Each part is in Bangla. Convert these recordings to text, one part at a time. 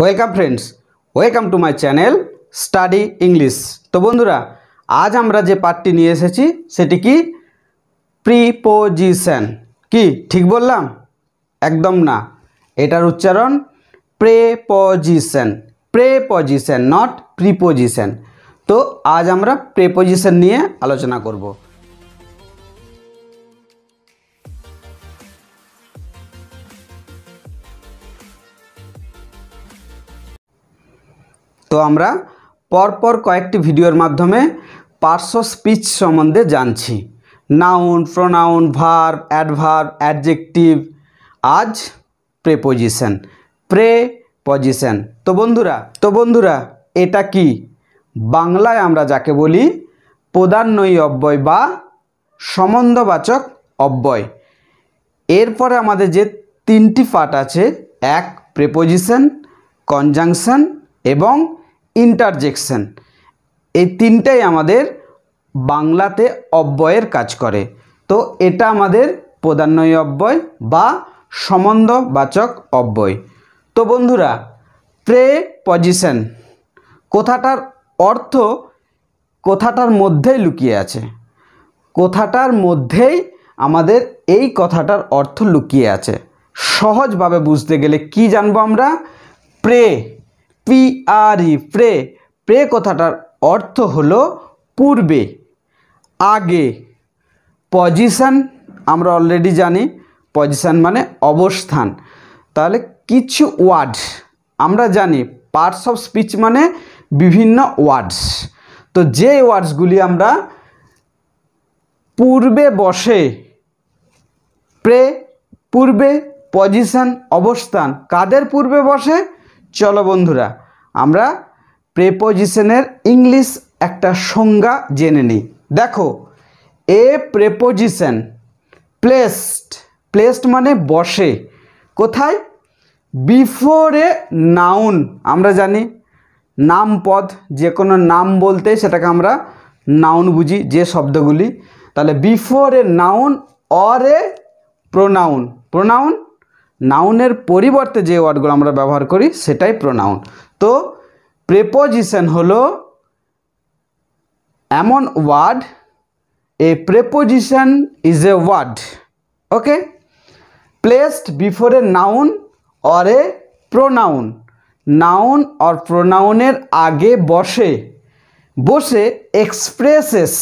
Welcome friends welcome to my channel study English তো বন্ধুরা আজ আমরা যে পার্টটি নিয়ে এসেছি সেটি কি প্রিপোজিশন কি ঠিক বললাম একদম না এটার উচ্চারণ প্রেপজিশন প্রেপজিশন নট প্রিপোজিশন তো আজ আমরা প্রেপজিশন নিয়ে আলোচনা করবো তো আমরা পরপর কয়েকটি ভিডিওর মাধ্যমে পার্শ্ব স্পিচ সম্বন্ধে জানছি noun pronoun verb adverb adjective আজ প্রেপোজিশন প্রে পজিশন তো বন্ধুরা তো বন্ধুরা এটা কি বাংলায় আমরা যাকে বলি প্রদান্যয়ী অব্যয় বা সম্বন্ধবাচক অব্যয় এরপরে আমাদের যে তিনটি পাঠ আছে এক প্রেপোজিশন কনজাংশন এবং ইন্টারজেকশন এই তিনটাই আমাদের বাংলাতে অব্যয়ের কাজ করে তো এটা আমাদের প্রদান্বয় অব্যয় বা সম্বন্ধবাচক অব্যয় তো বন্ধুরা প্রে পজিশন কথাটার অর্থ কথাটার মধ্যেই লুকিয়ে আছে কথাটার মধ্যেই আমাদের এই কথাটার অর্থ লুকিয়ে আছে সহজভাবে বুঝতে গেলে কি জানবো আমরা প্রে পিআরই প্রে প্রে কথাটার অর্থ হলো পূর্বে আগে পজিশান আমরা অলরেডি জানি পজিশান মানে অবস্থান তাহলে কিছু ওয়ার্ড আমরা জানি পার্টস অফ স্পিচ মানে বিভিন্ন ওয়ার্ডস তো যে ওয়ার্ডসগুলি আমরা পূর্বে বসে প্রে পূর্বে পজিশান অবস্থান কাদের পূর্বে বসে চলো বন্ধুরা আমরা প্রেপোজিশনের ইংলিশ একটা সংজ্ঞা জেনে নিই দেখো এ প্রেপোজিশন প্লেসড প্লেসড মানে বসে কোথায় বিফোর এ নাউন আমরা জানি নাম পদ যে কোনো নাম বলতে সেটাকে আমরা নাউন বুঝি যে শব্দগুলি তাহলে before a noun or a pronoun pronoun নাউনের পরিবর্তে যে ওয়ার্ডগুলো আমরা ব্যবহার করি সেটাই প্রোনাউন তো প্রেপোজিশন হলো এমন word a preposition is a word okay placed before a noun or a pronoun noun or প্রোনাউনের আগে বসে বসে এক্সপ্রেসেস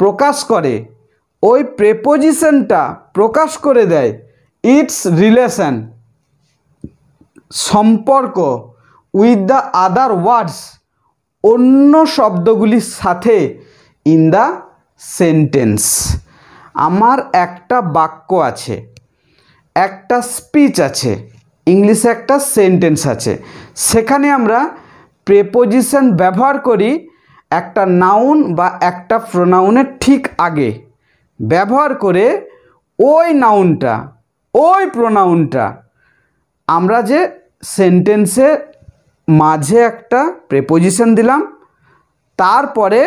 প্রকাশ করে ওই প্রেপোজিশনটা প্রকাশ করে দেয় ইটস রিলেশন সম্পর্ক উইথ দ্য আদার ওয়ার্ডস অন্য শব্দগুলির সাথে ইন দ্য সেন্টেন্স আমার একটা বাক্য আছে একটা স্পিচ আছে ইংলিশে একটা সেন্টেন্স আছে সেখানে আমরা প্রেপোজিশন ব্যবহার করি একটা নাউন বা একটা প্রোনাউনের ঠিক আগে ব্যবহার করে ওই নাউনটা ওই প্রোনাউনটা আমরা যে সেন্টেন্সে মাঝে একটা প্রেপোজিশন দিলাম তারপরে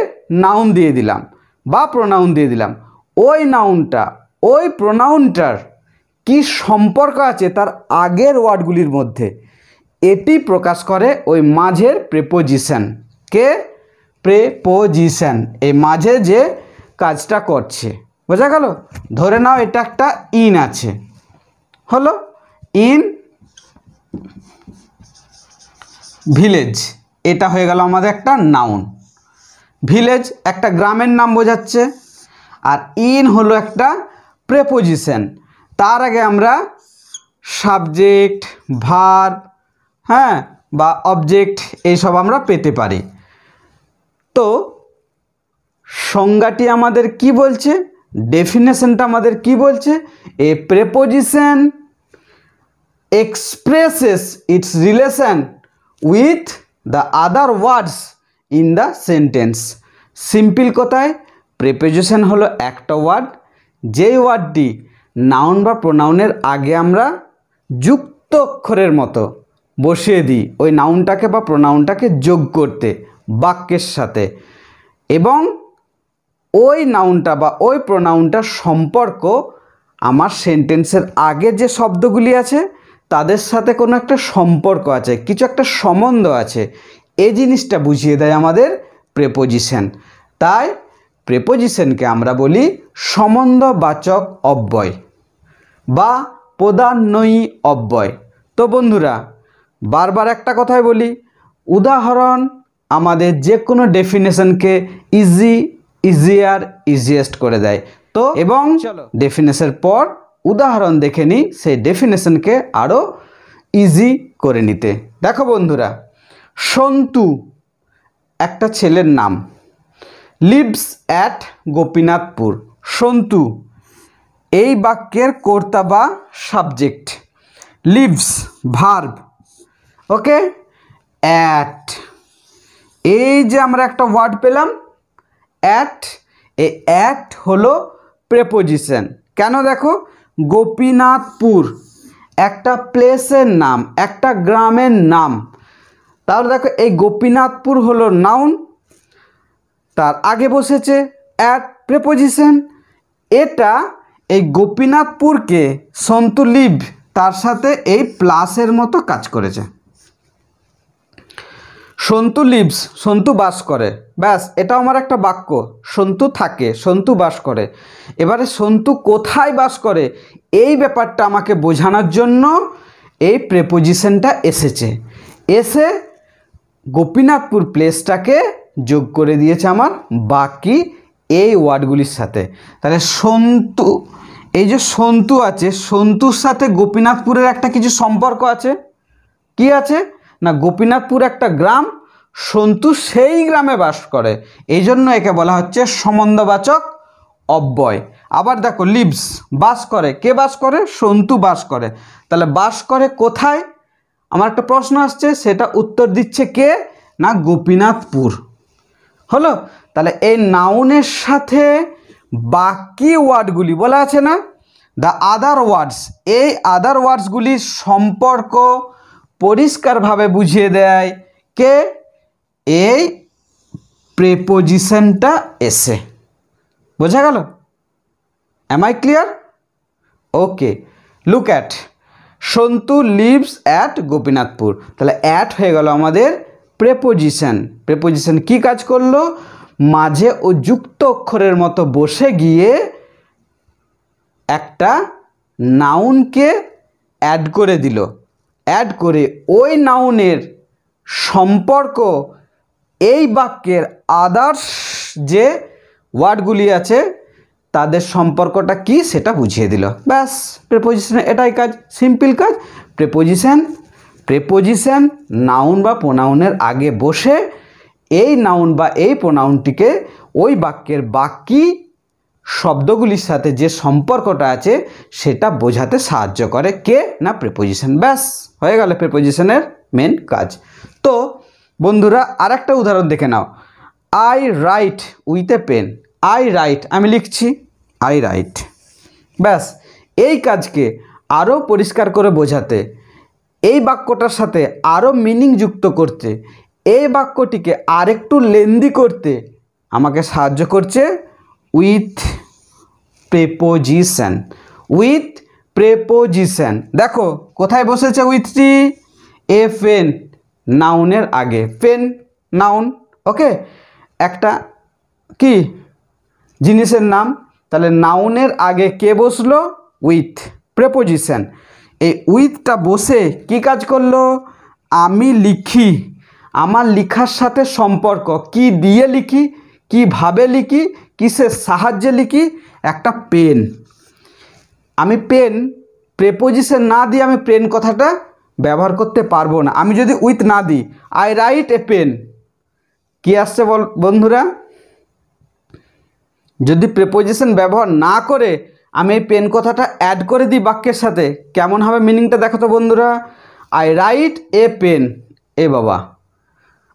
নাউন দিয়ে দিলাম বা প্রোনাউন দিয়ে দিলাম ওই নাউনটা ওই প্রোনাউনটার কি সম্পর্ক আছে তার আগের ওয়ার্ডগুলির মধ্যে এটি প্রকাশ করে ওই মাঝের প্রেপোজিশন কে প্রেপোজিশন এই মাঝে যে কাজটা করছে বোঝা গেল ধরে নাও এটা একটা ইন আছে হলো ইন ভিলেজ এটা হয়ে গেল আমাদের একটা নাউন ভিলেজ একটা গ্রামের নাম বোঝাচ্ছে আর ইন হলো একটা প্রেপোজিশন তার আগে আমরা সাবজেক্ট ভার হ্যাঁ বা অবজেক্ট এইসব আমরা পেতে পারি তো সংজ্ঞাটি আমাদের কি বলছে ডেফিনেশনটা আমাদের কি বলছে a preposition expresses its relation with the other words in the sentence simple কথায় প্রেপোজিশন হলো একটা ওয়ার্ড যেই ওয়ার্ডটি নাউন বা প্রোনাউনের আগে আমরা যুক্ত অক্ষরের মতো বসিয়ে দিই ওই নাউনটাকে বা প্রোনাউনটাকে যোগ করতে বাক্যের সাথে এবং ওই নাউনটা বা ওই প্রোনাউনটা সম্পর্ক আমার সেন্টেন্সের আগে যে শব্দগুলি আছে তাদের সাথে কোনো একটা সম্পর্ক আছে কিছু একটা সম্বন্ধ আছে এই জিনিসটা বুঝিয়ে দেয় আমাদের প্রেপোজিশন তাই প্রেপোজিশনকে আমরা বলি সম্বন্ধবাচক অব্যয় বা প্রদান্যয়ী অব্যয় তো বন্ধুরা বারবার একটা কথাই বলি উদাহরণ আমাদের যে কোনো ডেফিনেশনকে ইজি ইজিয়ার ইজিয়েস্ট করে দেয় তো এবং ডেফিনেশনের পর উদাহরণ দেখে নিই সেই ডেফিনেশনকে আরও ইজি করে নিতে দেখো বন্ধুরা সন্তু একটা ছেলের নাম লিভস অ্যাট গোপীনাথপুর সন্তু এই বাক্যের কর্তা বা subject lives verb okay at এই যে আমরা একটা ওয়ার্ড পেলাম অ্যাট এ অ্যাট হলো প্রেপোজিশন কেন দেখো গোপীনাথপুর একটা প্লেসের নাম একটা গ্রামের নাম তাহলে দেখো এই গোপীনাথপুর হলো নাউন তার আগে বসেছে অ্যাট প্রেপোজিশন এটা এই গোপীনাথপুরকে সন্তুলিভ তার সাথে এই প্লাসের মতো কাজ করেছে সন্তু লিভস সন্তু বাস করে ব্যাস এটা আমার একটা বাক্য সন্তু থাকে সন্তু বাস করে এবারে সন্তু কোথায় বাস করে এই ব্যাপারটা আমাকে বোঝানোর জন্য এই প্রেপোজিশনটা এসেছে এসে গোপীনাথপুর প্লেসটাকে যোগ করে দিয়েছে আমার বাকি এই ওয়ার্ডগুলির সাথে তাহলে সন্তু এই যে সন্তু আছে সন্তুর সাথে গোপীনাথপুরের একটা কিছু সম্পর্ক আছে কি আছে না গোপীনাথপুর একটা গ্রাম সন্তু সেই গ্রামে বাস করে এই জন্য একে বলা হচ্ছে সম্বন্ধবাচক অব্যয় আবার দেখো লিভস বাস করে কে বাস করে সন্তু বাস করে তাহলে বাস করে কোথায় আমার একটা প্রশ্ন আসছে সেটা উত্তর দিচ্ছে কে না গোপীনাথপুর হলো তাহলে এই নাউনের সাথে বাকি ওয়ার্ডগুলি বলা আছে না দ্য আদার ওয়ার্ডস এই আদার ওয়ার্ডসগুলির সম্পর্ক পরিষ্কারভাবে বুঝিয়ে দেয় কে এই প্রেপোজিশনটা এসে বোঝা গেল am I clear okay look at Santu lives at Gopinathpur তাহলে অ্যাট হয়ে গেল আমাদের প্রেপোজিশন প্রেপোজিশন কি কাজ করলো মাঝে ও যুক্ত অক্ষরের মতো বসে গিয়ে একটা নাউনকে অ্যাড করে দিল অ্যাড করে ওই নাউনের সম্পর্ক এই বাক্যের আদার্স যে ওয়ার্ডগুলি আছে তাদের সম্পর্কটা কি সেটা বুঝিয়ে দিল ব্যাস প্রেপোজিশন এটাই কাজ সিম্পল কাজ প্রেপোজিশন প্রেপোজিশন নাউন বা প্রোনাউনের আগে বসে এই নাউন বা এই প্রোনাউনটিকে ওই বাক্যের বাকি শব্দগুলির সাথে যে সম্পর্কটা আছে সেটা বোঝাতে সাহায্য করে কে না প্রিপোজিশন ব্যাস হয়ে গেল প্রিপোজিশনের মেন কাজ তো বন্ধুরা আর একটা উদাহরণ দেখে নাও I write with a pen I write আমি লিখছি আই রাইট ব্যাস এই কাজকে আরও পরিষ্কার করে বোঝাতে এই বাক্যটার সাথে আরও মিনিং যুক্ত করতে এই বাক্যটিকে আরেকটু লেন্দি করতে আমাকে সাহায্য করছে উইথ প্রেপোজিশন উইথ প্রেপোজিশন দেখো কোথায় বসেছে উইথটি এ ফেন নাউনের আগে ফেন নাউন ওকে একটা কি জিনিসের নাম তাহলে নাউনের আগে কে বসলো উইথ প্রেপোজিশন এই উইথটা বসে কি কাজ করলো আমি লিখি আমার লিখার সাথে সম্পর্ক কি দিয়ে লিখি কিভাবে লিখি কিসের সাহায্যে লিখি একটা পেন আমি পেন প্রেপোজিশন না দিয়ে আমি পেন কথাটা ব্যবহার করতে পারবো না আমি যদি উইথ না দিই আই রাইট এ পেন কি আসছে বল বন্ধুরা যদি প্রেপোজিশন ব্যবহার না করে আমি এই পেন কথাটা অ্যাড করে দিই বাক্যের সাথে কেমন হবে মিনিংটা দেখো তো বন্ধুরা আই রাইট এ পেন এ বাবা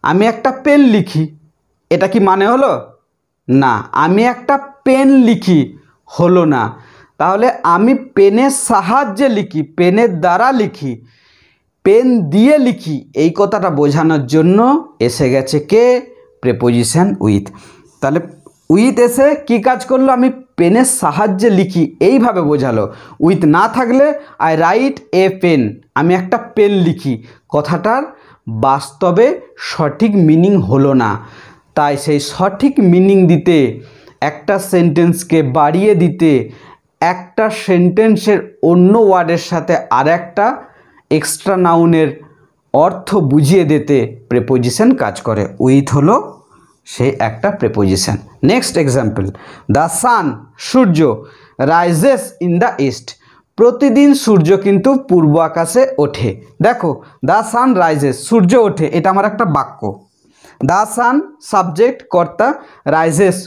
আমি একটা পেন লিখি এটা কি মানে হলো না আমি একটা পেন লিখি হলো না তাহলে আমি পেনের সাহায্যে লিখি পেনের দ্বারা লিখি পেন দিয়ে লিখি এই কথাটা বোঝানোর জন্য এসে গেছে কে প্রেপোজিশন উইথ তাহলে উইথ এসে কি কাজ করলো আমি পেনের সাহায্যে লিখি এইভাবে বোঝালো উইথ না থাকলে আই রাইট এ পেন আমি একটা পেন লিখি কথাটার বাস্তবে সঠিক মিনিং হলো না তাই সেই সঠিক মিনিং দিতে একটা সেন্টেন্সকে বাড়িয়ে দিতে একটা সেন্টেন্সের অন্য ওয়ার্ডের সাথে আর একটা এক্সট্রা নাউনের অর্থ বুঝিয়ে দিতে প্রেপোজিশন কাজ করে উইথ হলো সে একটা preposition next example the sun সূর্য রাইজেস ইন দ্য ইস্ট প্রতিদিন সূর্য কিন্তু পূর্ব আকাশে ওঠে দেখো দ্য সান রাইজেস সূর্য ওঠে এটা আমার একটা বাক্য দা সান সাবজেক্ট কর্তা রাইজেস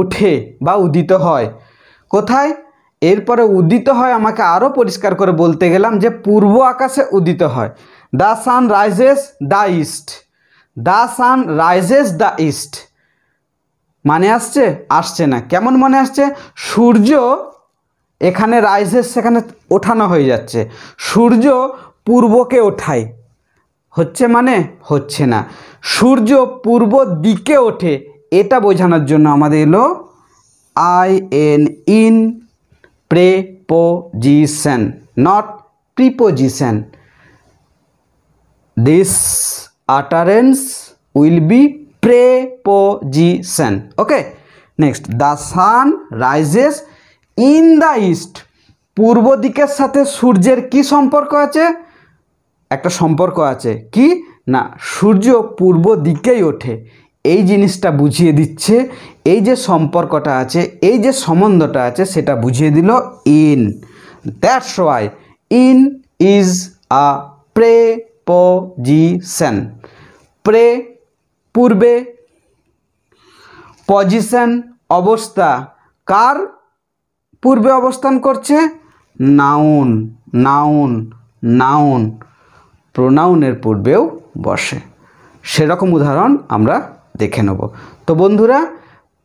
উঠে বা উদিত হয় কোথায় এরপরে উদিত হয় আমাকে আরও পরিষ্কার করে বলতে গেলাম যে পূর্ব আকাশে উদিত হয় the sun rises the east the sun rises the east মানে আসছে আসছে না কেমন মনে আসছে সূর্য এখানে রাইজেস সেখানে ওঠানো হয়ে যাচ্ছে সূর্য পূর্বকে ওঠায় হচ্ছে মানে হচ্ছে না সূর্য পূর্ব দিকে ওঠে এটা বোঝানোর জন্য আমাদের এলো I N in preposition not preposition this utterance will be preposition okay next the sun rises in the east পূর্ব দিকের সাথে সূর্যের কি সম্পর্ক আছে একটা সম্পর্ক আছে কি না সূর্য পূর্ব দিকেই ওঠে এই জিনিসটা বুঝিয়ে দিচ্ছে এই যে সম্পর্কটা আছে এই যে সম্বন্ধটা আছে সেটা বুঝিয়ে দিল in that's why in is a preposition pre পূর্বে পজিশন অবস্থা কার পূর্বে অবস্থান করছে নাউন নাউন নাউন প্রোনাউনের পূর্বেও বসে সেরকম উদাহরণ আমরা দেখে নেব তো বন্ধুরা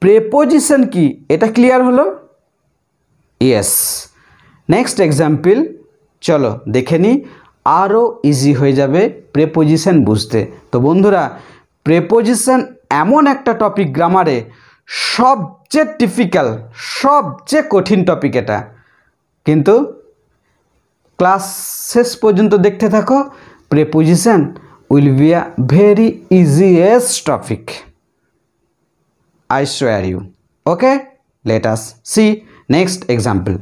প্রেপোজিশন কি এটা ক্লিয়ার হলো ইয়েস নেক্সট এক্সাম্পল চলো দেখে নিই আরও ইজি হয়ে যাবে প্রেপোজিশন বুঝতে তো বন্ধুরা প্রেপোজিশন এমন একটা টপিক গ্রামারে সবচেয়ে টিফিক্যাল সবচেয়ে কঠিন টপিক এটা কিন্তু ক্লাস শেষ পর্যন্ত দেখতে থাকো preposition will be a very easiest topic. I swear you. Okay? Let us see next example.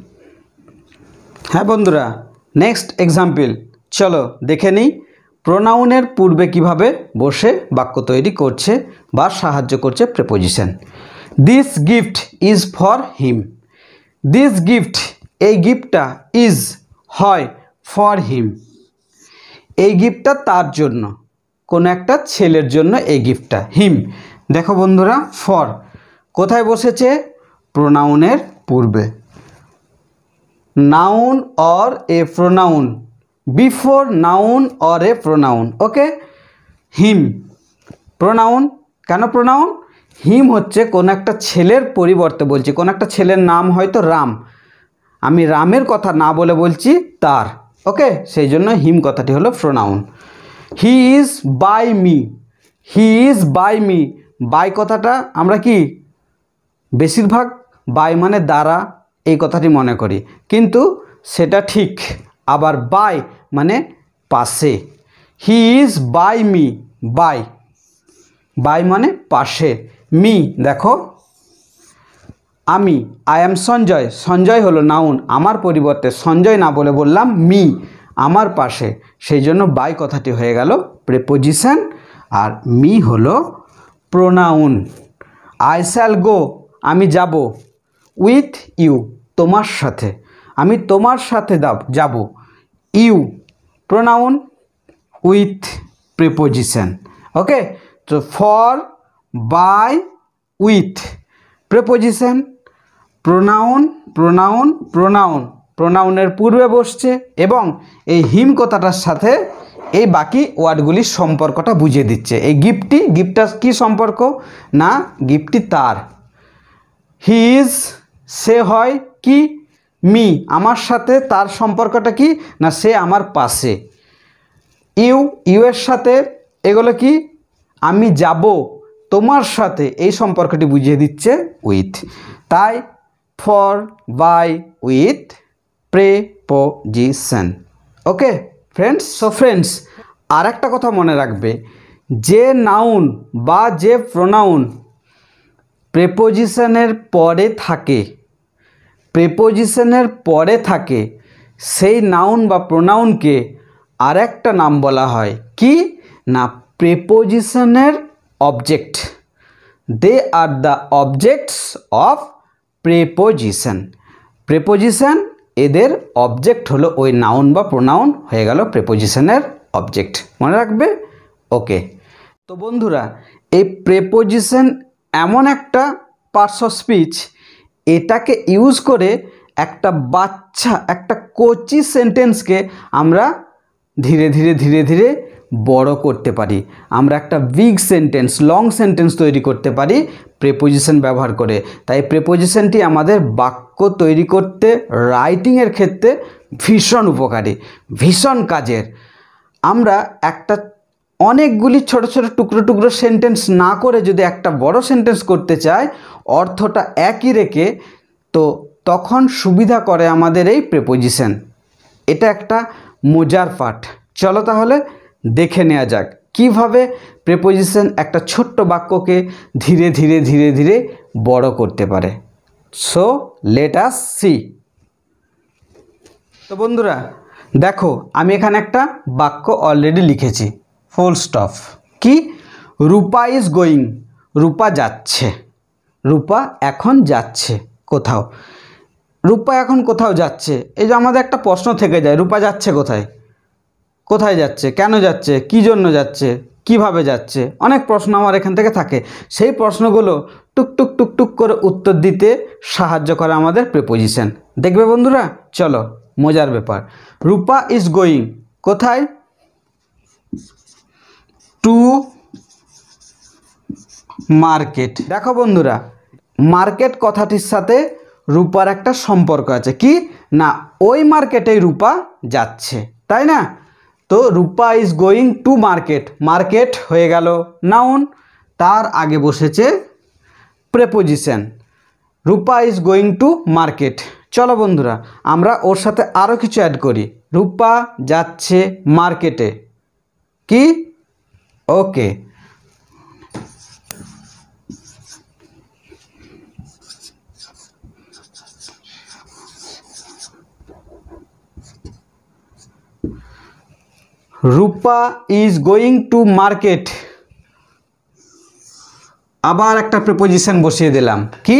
হ্যাঁ বন্ধুরা নেক্সট এক্সাম্পল চলো দেখে নিই প্রোনাউনের পূর্বে কিভাবে বসে বাক্য তৈরি করছে বা সাহায্য করছে preposition this gift is for him this gift এই গিফটটা ইজ হয় ফর হিম এই গিফটটা তার জন্য কোনো একটা ছেলের জন্য এই গিফটটা হিম দেখো বন্ধুরা ফর কোথায় বসেছে প্রোনাউনের পূর্বে noun or a pronoun before noun or a pronoun okay him pronoun কেন প্রোনাউন হিম হচ্ছে কোন একটা ছেলের পরিবর্তে বলছি কোন একটা ছেলের নাম হয়তো রাম আমি রামের কথা না বলে বলছি তার ওকে সেই জন্য হিম কথাটি হলো pronoun he is by me he is by me by কথাটা আমরা কি বেশিরভাগ বাই মানে দ্বারা এই কথাটি মনে করি কিন্তু সেটা ঠিক আবার বাই মানে পাশে he is by me by by মানে পাশে মি দেখো আমি আই অ্যাম সঞ্জয় সঞ্জয় হলো নাউন আমার পরিবর্তে সঞ্জয় না বলে বললাম মি আমার পাশে সেই জন্য বাই কথাটি হয়ে গেল প্রেপোজিশান আর মি হলো প্রোনাউন আই শ্যাল গো আমি যাব উইথ ইউ তোমার সাথে আমি তোমার সাথে যাব you pronoun with preposition okay তো for by with preposition pronoun pronoun pronoun প্রোনাউনের পূর্বে বসছে এবং এই হিম কথাটার সাথে এই বাকি ওয়ার্ডগুলির সম্পর্কটা বুঝিয়ে দিচ্ছে এই গিফটটি গিফটটার কি সম্পর্ক না গিফটটি তার হি ইজ সে হয় কি মি আমার সাথে তার সম্পর্কটা কি না সে আমার পাশে ইউ ইউ এর সাথে এগুলো কি আমি যাব তোমার সাথে এই সম্পর্কটি বুঝিয়ে দিচ্ছে উইথ তাই for by with preposition okay friends so friends আরেকটা কথা মনে রাখবে যে নাউন বা যে প্রোনাউন প্রেপোজিশনের পরে থাকে প্রেপোজিশনের পরে থাকে সেই নাউন বা প্রোনাউনকে আর নাম বলা হয় কি না প্রেপোজিশনের object they are the objects of preposition preposition এদের অবজেক্ট হলো ওই নাউন বা প্রোনাউন হয়ে গেল প্রেপোজিশনের অবজেক্ট মনে রাখবে ওকে তো বন্ধুরা এই প্রেপোজিশন এমন একটা পার্স অফ স্পিচ এটাকে ইউজ করে একটা বাচ্চা একটা কোচি সেন্টেন্সকে আমরা ধীরে ধীরে ধীরে ধীরে বড় করতে পারি আমরা একটা বিগ সেন্টেন্স লং সেন্টেন্স তৈরি করতে পারি প্রেপোজিশন ব্যবহার করে তাই প্রেপোজিশনটি আমাদের বাক্য তৈরি করতে রাইটিংয়ের ক্ষেত্রে ভীষণ উপকারী ভীষণ কাজের আমরা একটা অনেকগুলি ছোট ছোট টুকরো টুকরো সেন্টেন্স না করে যদি একটা বড় সেন্টেন্স করতে চাই অর্থটা একই রেখে তো তখন সুবিধা করে আমাদের এই প্রেপোজিশন এটা একটা মজার পাঠ চলো তাহলে দেখে নেওয়া যাক কিভাবে প্রেপোজিশন একটা ছোট্ট বাক্যকে ধীরে ধীরে ধীরে ধীরে বড় করতে পারে সো লেট আস সি তো বন্ধুরা দেখো আমি এখানে একটা বাক্য অলরেডি লিখেছি ফুল স্টপ কি রূপা ইজ গোয়িং রূপা যাচ্ছে রূপা এখন যাচ্ছে কোথাও রূপা এখন কোথাও যাচ্ছে এই যে আমাদের একটা প্রশ্ন থেকে যায় রূপা যাচ্ছে কোথায় কোথায় যাচ্ছে কেন যাচ্ছে কি জন্য যাচ্ছে কিভাবে যাচ্ছে অনেক প্রশ্ন আমার এখান থেকে থাকে সেই প্রশ্নগুলো টুকটুক টুকটুক করে উত্তর দিতে সাহায্য করে আমাদের প্রিপোজিশন দেখবে বন্ধুরা চলো মজার ব্যাপার রূপা ইজ গোয়িং কোথায় টু মার্কেট দেখো বন্ধুরা মার্কেট কথাটির সাথে রূপার একটা সম্পর্ক আছে কি না ওই মার্কেটেই রূপা যাচ্ছে তাই না তো Rupa is going to market market হয়ে গেল নাউন তার আগে বসেছে preposition Rupa is going to market চলো বন্ধুরা আমরা ওর সাথে আরও কিছু অ্যাড করি রূপা যাচ্ছে মার্কেটে কি okay Rupa is going to market আবার একটা প্রিপোজিশন বসিয়ে দিলাম কি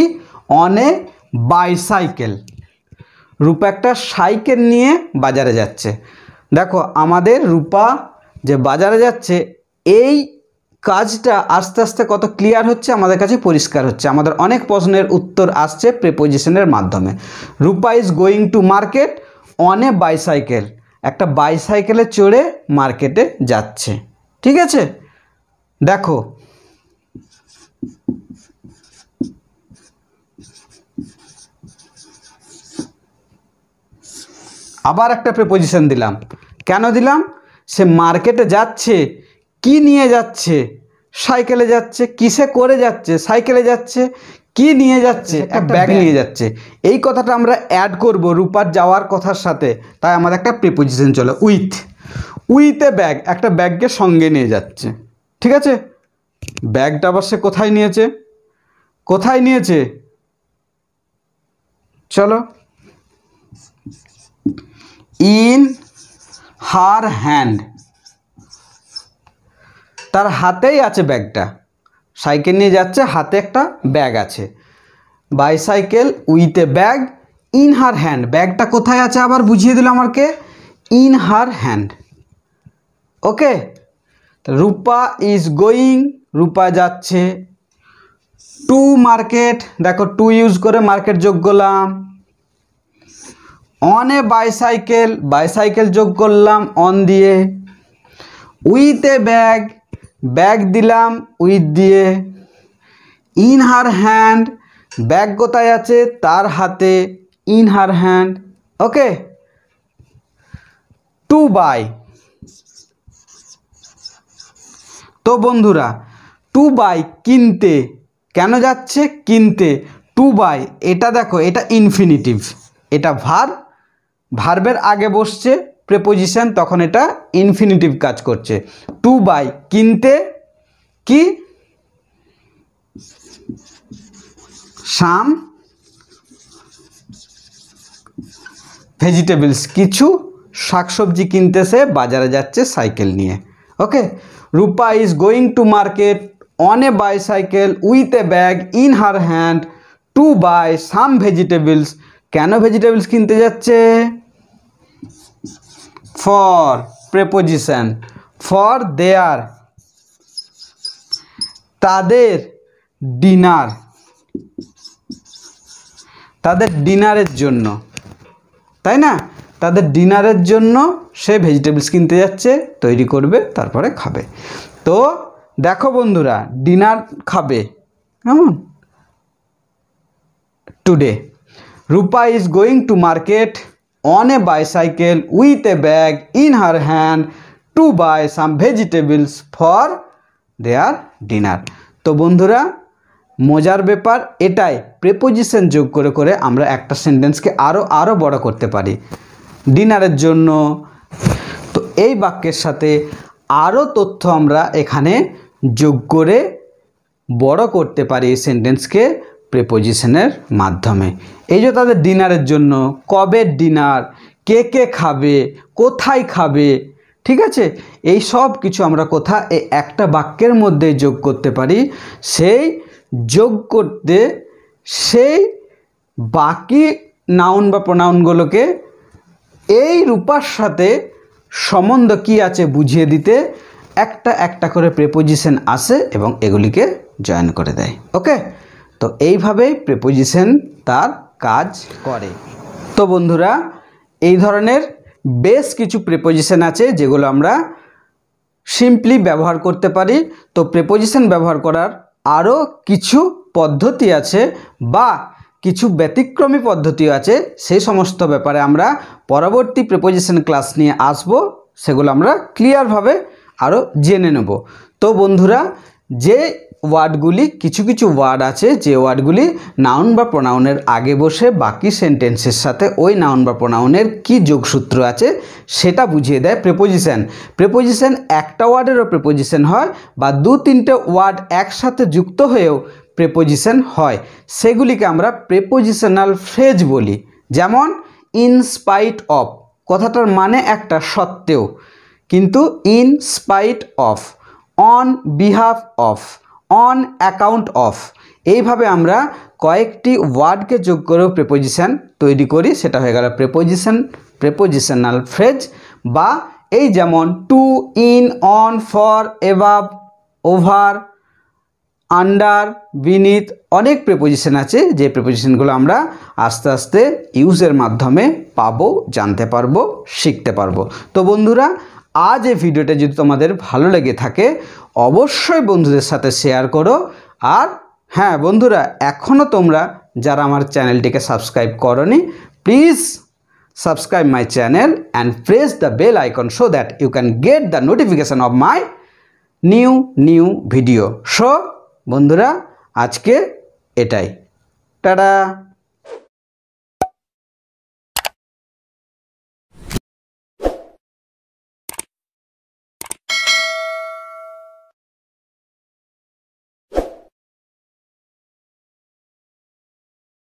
অন এ বাইসাইকেল রূপা একটা সাইকেল নিয়ে বাজারে যাচ্ছে দেখো আমাদের রূপা যে বাজারে যাচ্ছে এই কাজটা আস্তে আস্তে কত ক্লিয়ার হচ্ছে আমাদের কাছে পরিষ্কার হচ্ছে আমাদের অনেক প্রশ্নের উত্তর আসছে প্রিপোজিশনের মাধ্যমে Rupa is going to market on a bicycle একটা বাইসাইকেলে চড়ে মার্কেটে যাচ্ছে ঠিক আছে দেখো আবার একটা প্রেপোজিশন দিলাম কেন দিলাম সে মার্কেটে যাচ্ছে কি নিয়ে যাচ্ছে সাইকেলে যাচ্ছে কিসে করে যাচ্ছে সাইকেলে যাচ্ছে কি নিয়ে যাচ্ছে একটা ব্যাগ নিয়ে যাচ্ছে এই কথাটা আমরা অ্যাড করব রূপার যাওয়ার কথার সাথে তাই আমাদের একটা প্রিপোজিশন চলে উইথ উইথ এ ব্যাগ একটা ব্যাগকে সঙ্গে নিয়ে যাচ্ছে ঠিক আছে ব্যাগটা আবার সে কোথায় নিয়েছে কোথায় নিয়েছে চলো ইন হার হ্যান্ড তার হাতেই আছে ব্যাগটা সাইকেল নিয়ে যাচ্ছে হাতে একটা ব্যাগ আছে bicycle with a bag in her hand ব্যাগটা কোথায় আছে আবার বুঝিয়ে দিল আমাকে in her hand okay Rupa is going Rupa যাচ্ছে টু মার্কেট দেখো টু ইউজ করে মার্কেট যোগ করলাম অন এ বাইসাইকেল বাইসাইকেল যোগ করলাম অন দিয়ে উইথ এ ব্যাগ ব্যাগ দিলাম উইথ দিয়ে ইন হার হ্যান্ড ব্যাগ কোথায় আছে তার হাতে in her hand okay to buy তো বন্ধুরা টু বাই কিনতে কেন যাচ্ছে কিনতে টু বাই এটা দেখো এটা ইনফিনিটিভ এটা ভার ভার্বের আগে বসছে প্রেপোজিশন তখন এটা ইনফিনিটিভ কাজ করছে টু বাই কিনতে কি সাম ভেজিটেবলস কিছু শাকসবজি কিনতে সে বাজারে যাচ্ছে সাইকেল নিয়ে okay Rupa is going to market on a bicycle with a bag in her hand to buy some vegetables কেন ভেজিটেবলস কিনতে যাচ্ছে for preposition for their তাদের ডিনার তাদের ডিনারের জন্য তাই না তাদের ডিনারের জন্য সে ভেজিটেবলস কিনতে যাচ্ছে তৈরি করবে তারপরে খাবে তো দেখো বন্ধুরা ডিনার খাবে কেমন today Rupa is going to market on a bicycle with a bag in her hand to buy some vegetables for their dinner তো বন্ধুরা মজার ব্যাপার এটাই প্রেপোজিশন যোগ করে করে আমরা একটা সেন্টেন্সকে আরও আরও বড় করতে পারি ডিনারের জন্য তো এই বাক্যের সাথে আরও তথ্য আমরা এখানে যোগ করে বড় করতে পারি এই সেন্টেন্সকে প্রেপোজিশনের মাধ্যমে এই যে তাদের ডিনারের জন্য কবে ডিনার কে কে খাবে কোথায় খাবে ঠিক আছে এই সব কিছু আমরা কোথা এই একটা বাক্যের মধ্যে যোগ করতে পারি সেই যোগ করতে সেই বাকি নাউন বা প্রনাউনগুলোকে এই রূপার সাথে সম্বন্ধ কি আছে বুঝিয়ে দিতে একটা একটা করে প্রেপোজিশন আসে এবং এগুলিকে জয়েন করে দেয় ওকে তো এইভাবেই প্রিপোজিশন তার কাজ করে তো বন্ধুরা এই ধরনের বেশ কিছু প্রিপোজিশন আছে যেগুলো আমরা সিম্পলি ব্যবহার করতে পারি তো প্রেপোজিশন ব্যবহার করার আরও কিছু পদ্ধতি আছে বা কিছু ব্যতিক্রমী পদ্ধতিও আছে সেই সমস্ত ব্যাপারে আমরা পরবর্তী প্রিপোজিশন ক্লাস নিয়ে আসব সেগুলো আমরা ক্লিয়ারভাবে আরও জেনে নেব তো বন্ধুরা যে ওয়ার্ডগুলি কিছু কিছু ওয়ার্ড আছে যে ওয়ার্ডগুলি নাউন বা প্রোনাউনের আগে বসে বাকি সেন্টেন্সের সাথে ওই নাউন বা প্রোনাউনের কি যোগসূত্র আছে সেটা বুঝিয়ে দেয় প্রেপোজিশন প্রেপোজিশন একটা ওয়ার্ডেরও প্রেপোজিশন হয় বা দু তিনটে ওয়ার্ড একসাথে যুক্ত হয়েও প্রেপোজিশন হয় সেগুলিকে আমরা প্রেপোজিশনাল ফ্রেজ বলি যেমন ইনস্পাইট অফ কথাটার মানে একটা সত্ত্বেও কিন্তু in spite of on behalf of on account of এইভাবে আমরা কয়েকটি ওয়ার্ডকে যোগ করেও প্রেপোজিশান তৈরি করি সেটা হয়ে গেল প্রেপোজিশান প্রেপোজিশনাল ফ্রেজ বা এই যেমন to in on for above over under beneath অনেক প্রেপোজিশন আছে যে প্রেপোজিশনগুলো আমরা আস্তে আস্তে ইউজের মাধ্যমে পাবো জানতে পারবো শিখতে পারবো তো বন্ধুরা আজ এই ভিডিওটা যদি তোমাদের ভালো লেগে থাকে অবশ্যই বন্ধুদের সাথে শেয়ার করো আর হ্যাঁ বন্ধুরা এখনও তোমরা যারা আমার চ্যানেলটিকে সাবস্ক্রাইব করনি please subscribe my channel and press the bell icon so that you can get the notification of my new new video so বন্ধুরা আজকে এটাই টাটা